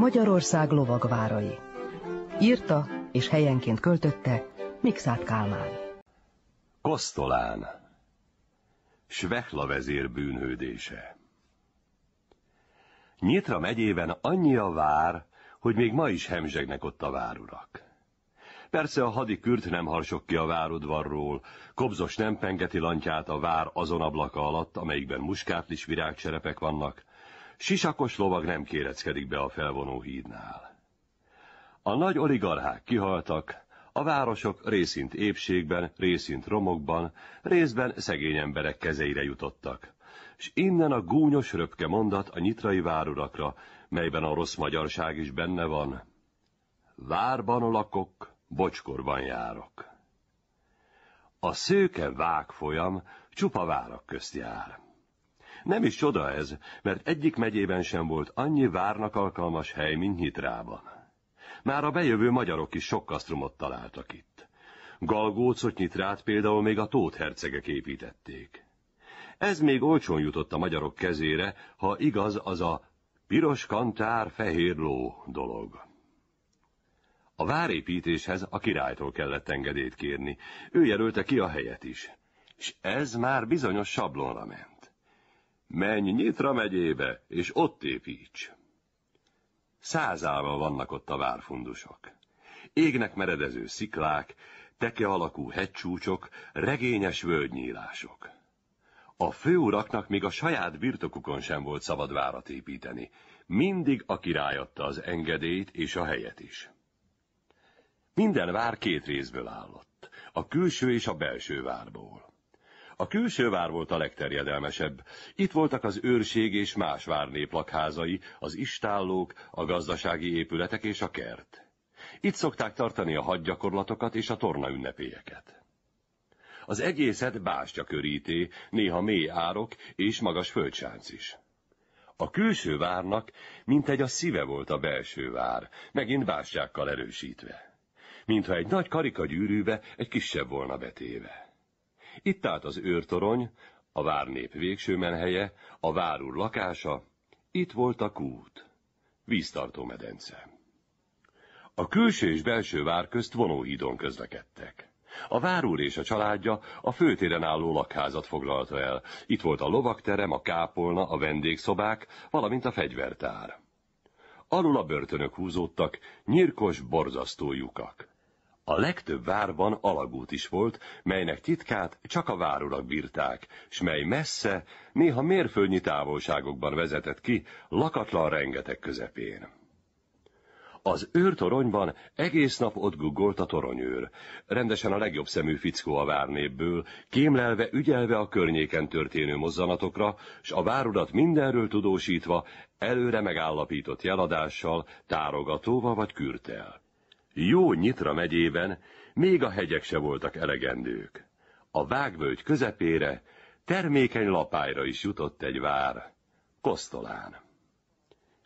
Magyarország lovagvárai. Írta és helyenként költötte Mikszát Kálmán. Kosztolán Svehla vezér bűnhődése Nyitra megyében annyi a vár, hogy még ma is hemzsegnek ott a várurak. Persze a hadi kürt nem harsok ki a várudvarról, kobzos nem pengeti lantját a vár azon ablaka alatt, amelyikben muskátlis virágcserepek vannak, Sisakos lovag nem kéreckedik be a felvonó hídnál. A nagy oligarchák kihaltak, a városok részint épségben, részint romokban, részben szegény emberek kezeire jutottak. S innen a gúnyos röpke mondat a nyitrai várurakra, melyben a rossz magyarság is benne van. Várban lakok, bocskorban járok. A szőke vágfolyam csupa várak közt jár. Nem is csoda ez, mert egyik megyében sem volt annyi várnak alkalmas hely, mint Nyitrában. Már a bejövő magyarok is sok kasztrumot találtak itt. Galgócot Nyitrát például még a hercegek építették. Ez még olcsón jutott a magyarok kezére, ha igaz az a piros kantár, fehér ló dolog. A várépítéshez a királytól kellett engedélyt kérni, ő jelölte ki a helyet is, és ez már bizonyos sablonra ment. Menj Nyitra megyébe, és ott építs. Százával vannak ott a várfundusok. Égnek meredező sziklák, teke alakú hegycsúcsok, regényes völgynyílások. A főuraknak még a saját birtokukon sem volt szabad várat építeni. Mindig a király adta az engedélyt és a helyet is. Minden vár két részből állott, a külső és a belső várból. A külső vár volt a legterjedelmesebb. Itt voltak az őrség és más várnép lakházai, az istállók, a gazdasági épületek és a kert. Itt szokták tartani a hadgyakorlatokat és a torna ünnepélyeket. Az egészet bástya köríté, néha mély árok és magas földsánc is. A külső várnak mintegy a szíve volt a belső vár, megint bástyákkal erősítve. Mintha egy nagy karika gyűrűbe egy kisebb volna betéve. Itt állt az őrtorony, a várnép végső menhelye, a várúr lakása, itt volt a kút, víztartó medence. A külső és belső vár közt vonóhídon közlekedtek. A várúr és a családja a főtéren álló lakházat foglalta el. Itt volt a lovakterem, a kápolna, a vendégszobák, valamint a fegyvertár. Alul a börtönök húzódtak, nyírkos, borzasztó lyukak. A legtöbb várban alagút is volt, melynek titkát csak a várurak bírták, s mely messze, néha mérföldnyi távolságokban vezetett ki, lakatlan rengeteg közepén. Az őrtoronyban egész nap ott guggolt a toronyőr, rendesen a legjobb szemű fickó a várnépből, kémlelve, ügyelve a környéken történő mozzanatokra, s a várudat mindenről tudósítva, előre megállapított jeladással, tárogatóval vagy kürtel. Jó Nyitra megyében még a hegyek se voltak elegendők. A vágvölgy közepére termékeny lapájra is jutott egy vár, Kosztolán.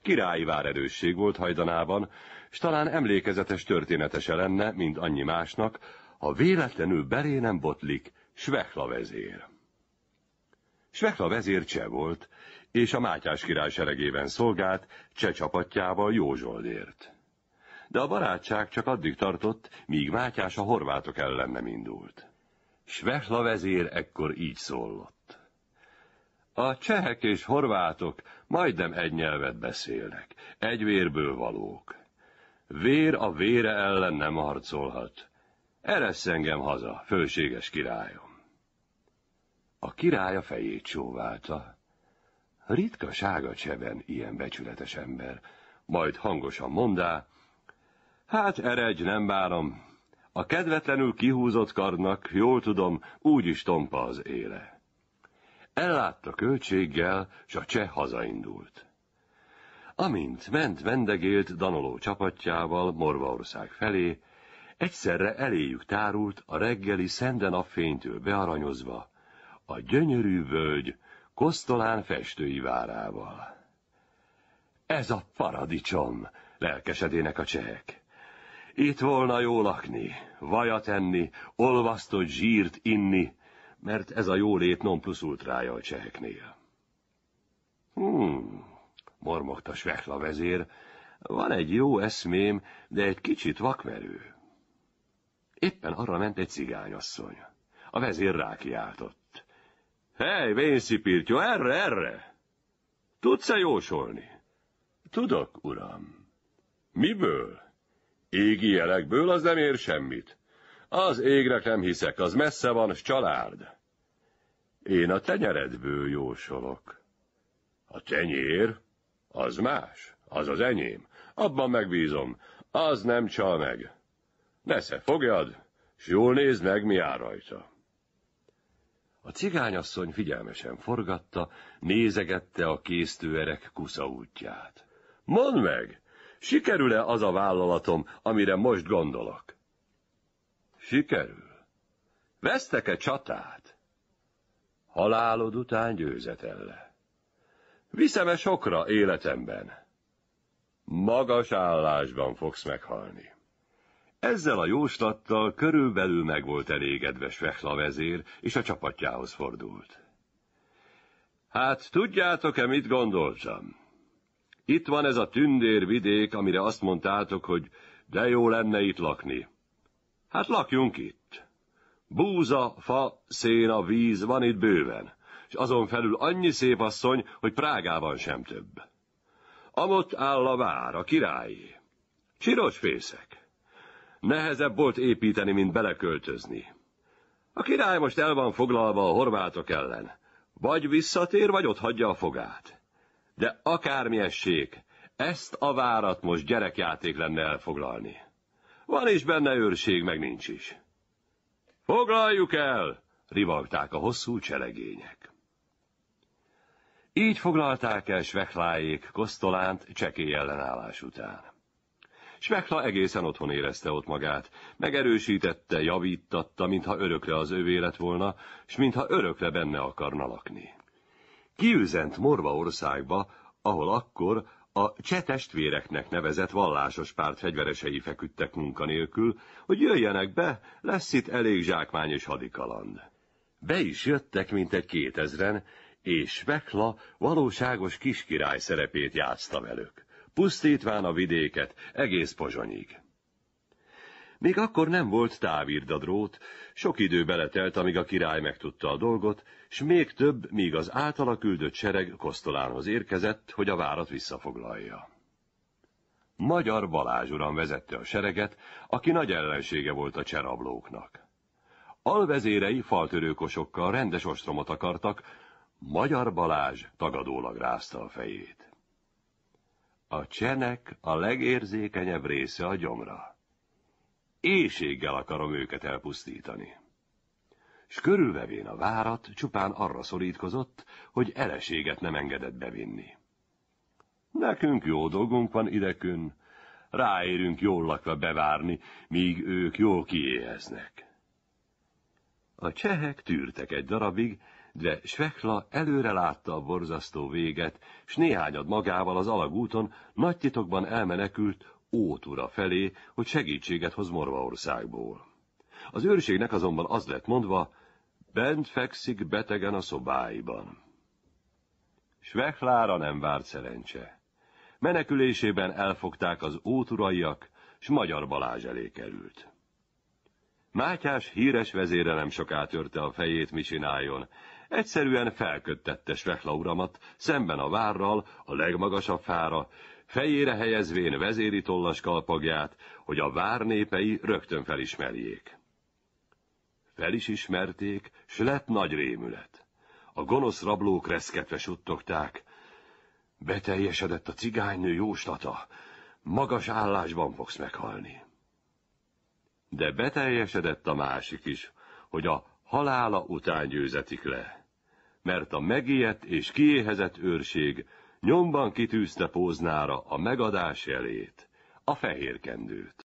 Királyi várerősség volt hajdanában, s talán emlékezetes történetese lenne, mint annyi másnak, ha véletlenül belé nem botlik Svekla vezér. Svekla vezér cseh volt, és a Mátyás király seregében szolgált cseh csapatjával Józsoldért de a barátság csak addig tartott, míg Mátyás a horvátok ellen nem indult. Svehla vezér ekkor így szólott. A csehek és horvátok majdnem egy nyelvet beszélnek, egy vérből valók. Vér a vére ellen nem harcolhat. Eresz engem haza, főséges királyom. A király a fejét csóválta. Ritka sága cseben ilyen becsületes ember, majd hangosan mondá, Hát eredj, nem bárom. A kedvetlenül kihúzott karnak, jól tudom, úgy is tompa az éle. Ellátta költséggel, s a cseh hazaindult. Amint ment vendegélt danoló csapatjával Morvaország felé, egyszerre eléjük tárult a reggeli szende fénytől bearanyozva a gyönyörű völgy Kosztolán festői várával. Ez a paradicsom, lelkesedének a csehek. Itt volna jó lakni, vajat enni, olvasztott zsírt inni, mert ez a jólét non plus ultrája a cseheknél. Hmm, mormogta Svekla vezér, van egy jó eszmém, de egy kicsit vakmerő. Éppen arra ment egy cigányasszony. A vezér rákiáltott. Hely, vénszipirtyó, erre, erre! Tudsz-e jósolni? Tudok, uram. Miből? Égi jelekből az nem ér semmit. Az égre nem hiszek, az messze van, s család. Én a tenyeredből jósolok. A tenyér? Az más, az az enyém. Abban megbízom, az nem csal meg. Nesze, fogjad, s jól nézd meg, mi áll rajta. A cigányasszony figyelmesen forgatta, nézegette a késztőerek kusza útját. Mondd meg, Sikerül-e az a vállalatom, amire most gondolok? Sikerül. Vesztek-e csatát? Halálod után győzetelle. Viszem-e sokra életemben? Magas állásban fogsz meghalni. Ezzel a jóslattal körülbelül meg volt elégedve Svechla vezér, és a csapatjához fordult. Hát tudjátok-e, mit gondoltam? Itt van ez a tündérvidék, amire azt mondtátok, hogy de jó lenne itt lakni. Hát lakjunk itt. Búza, fa, széna, víz van itt bőven, és azon felül annyi szép asszony, hogy Prágában sem több. Amott áll a vár, a királyi. Csiros fészek. Nehezebb volt építeni, mint beleköltözni. A király most el van foglalva a horvátok ellen. Vagy visszatér, vagy ott hagyja a fogát. De akármi essék, ezt a várat most gyerekjáték lenne elfoglalni. Van is benne őrség, meg nincs is. Foglaljuk el! rivalták a hosszú cselegények. Így foglalták el Svekláék Kosztolánt csekély ellenállás után. Svekla egészen otthon érezte ott magát, megerősítette, javítatta, mintha örökre az övé lett volna, s mintha örökre benne akarna lakni kiüzent országba, ahol akkor a cseh testvéreknek nevezett vallásos párt fegyveresei feküdtek munkanélkül, hogy jöjjenek be, lesz itt elég zsákmány és hadikaland. Be is jöttek, mint egy kétezren, és Vekla valóságos kiskirály szerepét játszta velük, pusztítván a vidéket egész pozsonyig. Még akkor nem volt drót, sok idő beletelt, amíg a király megtudta a dolgot, s még több, míg az általa küldött sereg Kosztolánhoz érkezett, hogy a várat visszafoglalja. Magyar Balázs uram vezette a sereget, aki nagy ellensége volt a cserablóknak. Alvezérei faltörőkosokkal rendes ostromot akartak, Magyar Balázs tagadólag rázta a fejét. A csenek a legérzékenyebb része a gyomra éjséggel akarom őket elpusztítani. S körülvevén a várat csupán arra szorítkozott, hogy eleséget nem engedett bevinni. Nekünk jó dolgunk van idekön, ráérünk jól lakva bevárni, míg ők jól kiéheznek. A csehek tűrtek egy darabig, de Svekla előre látta a borzasztó véget, s néhányad magával az alagúton nagy titokban elmenekült Ótura felé, hogy segítséget hoz Morvaországból. Az őrségnek azonban az lett mondva, bent fekszik betegen a szobáiban. Svechlára nem várt szerencse. Menekülésében elfogták az óturaiak, s Magyar Balázs elé került. Mátyás híres vezére nem soká törte a fejét, mi csináljon, Egyszerűen felköttette Svechlauramat uramat, szemben a várral, a legmagasabb fára, fejére helyezvén vezéri tollas kalpagját, hogy a vár népei rögtön felismerjék. Fel is ismerték, s lett nagy rémület. A gonosz rablók reszketve suttogták. Beteljesedett a cigánynő jóslata, magas állásban fogsz meghalni. De beteljesedett a másik is, hogy a halála után győzetik le. Mert a megijedt és kiéhezett őrség nyomban kitűzte póznára a megadás jelét, a fehér kendőt.